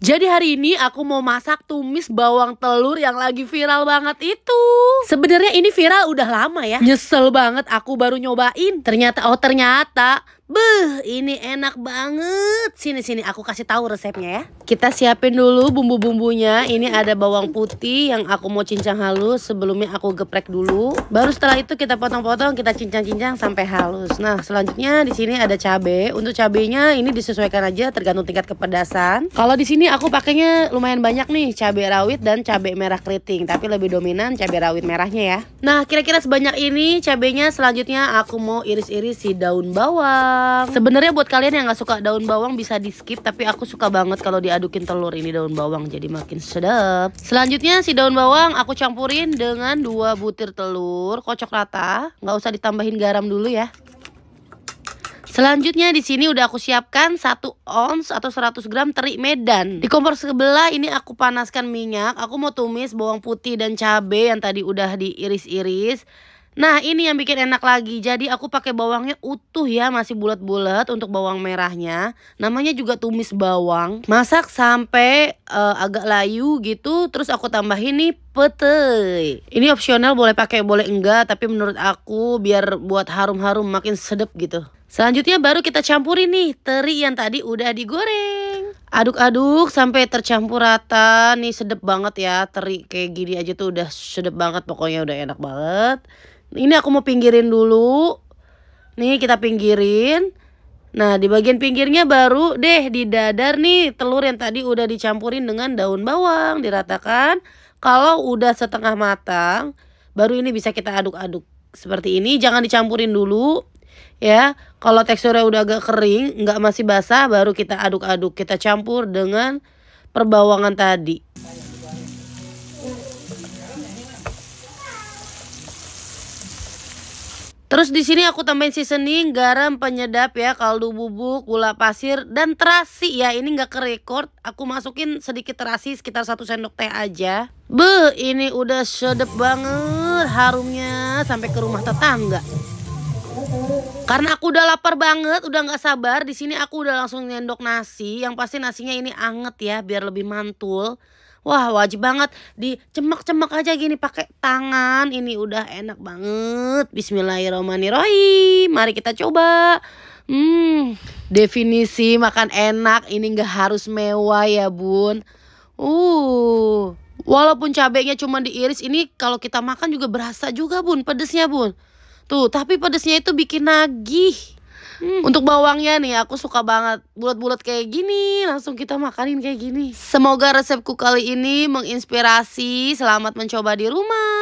Jadi hari ini aku mau masak tumis bawang telur yang lagi viral banget itu. Sebenarnya ini viral udah lama ya. Nyesel banget aku baru nyobain. Ternyata oh ternyata Beuh, ini enak banget. Sini sini aku kasih tahu resepnya ya. Kita siapin dulu bumbu-bumbunya. Ini ada bawang putih yang aku mau cincang halus. Sebelumnya aku geprek dulu. Baru setelah itu kita potong-potong, kita cincang-cincang sampai halus. Nah, selanjutnya di sini ada cabe. Untuk cabenya ini disesuaikan aja tergantung tingkat kepedasan. Kalau di sini aku pakainya lumayan banyak nih, cabe rawit dan cabe merah keriting, tapi lebih dominan cabe rawit merahnya ya. Nah, kira-kira sebanyak ini cabenya selanjutnya aku mau iris-iris si daun bawang bawang. Sebenarnya buat kalian yang nggak suka daun bawang bisa di skip, tapi aku suka banget kalau diadukin telur ini daun bawang, jadi makin sedap. Selanjutnya si daun bawang aku campurin dengan dua butir telur, kocok rata, nggak usah ditambahin garam dulu ya. Selanjutnya di sini udah aku siapkan 1 ons atau 100 gram teri Medan. Di kompor sebelah ini aku panaskan minyak. Aku mau tumis bawang putih dan cabai yang tadi udah diiris-iris. Nah ini yang bikin enak lagi. Jadi aku pakai bawangnya utuh ya, masih bulat-bulat untuk bawang merahnya. Namanya juga tumis bawang. Masak sampai uh, agak layu gitu. Terus aku tambahin nih pete Ini opsional boleh pakai boleh enggak. Tapi menurut aku biar buat harum-harum makin sedep gitu. Selanjutnya baru kita campurin nih teri yang tadi udah digoreng. Aduk-aduk sampai tercampur rata. Nih sedep banget ya teri kayak gini aja tuh udah sedep banget pokoknya udah enak banget ini aku mau pinggirin dulu nih kita pinggirin nah di bagian pinggirnya baru deh di dadar nih telur yang tadi udah dicampurin dengan daun bawang diratakan kalau udah setengah matang baru ini bisa kita aduk-aduk seperti ini jangan dicampurin dulu ya kalau teksturnya udah agak kering nggak masih basah baru kita aduk-aduk kita campur dengan perbawangan tadi Terus di sini aku tambahin seasoning, garam, penyedap ya, kaldu bubuk, gula pasir dan terasi ya. Ini nggak kerekord, aku masukin sedikit terasi sekitar 1 sendok teh aja. Be, ini udah sedep banget harumnya sampai ke rumah tetangga. Karena aku udah lapar banget, udah nggak sabar. Di sini aku udah langsung nyendok nasi. Yang pasti nasinya ini anget ya, biar lebih mantul. Wah, wajib banget dicemek-cemek aja gini pakai tangan. Ini udah enak banget. Bismillahirrahmanirrahim. Mari kita coba. Hmm, definisi makan enak ini gak harus mewah ya, Bun. Uh, walaupun cabenya cuma diiris, ini kalau kita makan juga berasa juga, Bun, pedesnya, Bun. Tuh, tapi pedesnya itu bikin nagih. Hmm. Untuk bawangnya nih aku suka banget bulat-bulat kayak gini, langsung kita makanin kayak gini. Semoga resepku kali ini menginspirasi. Selamat mencoba di rumah.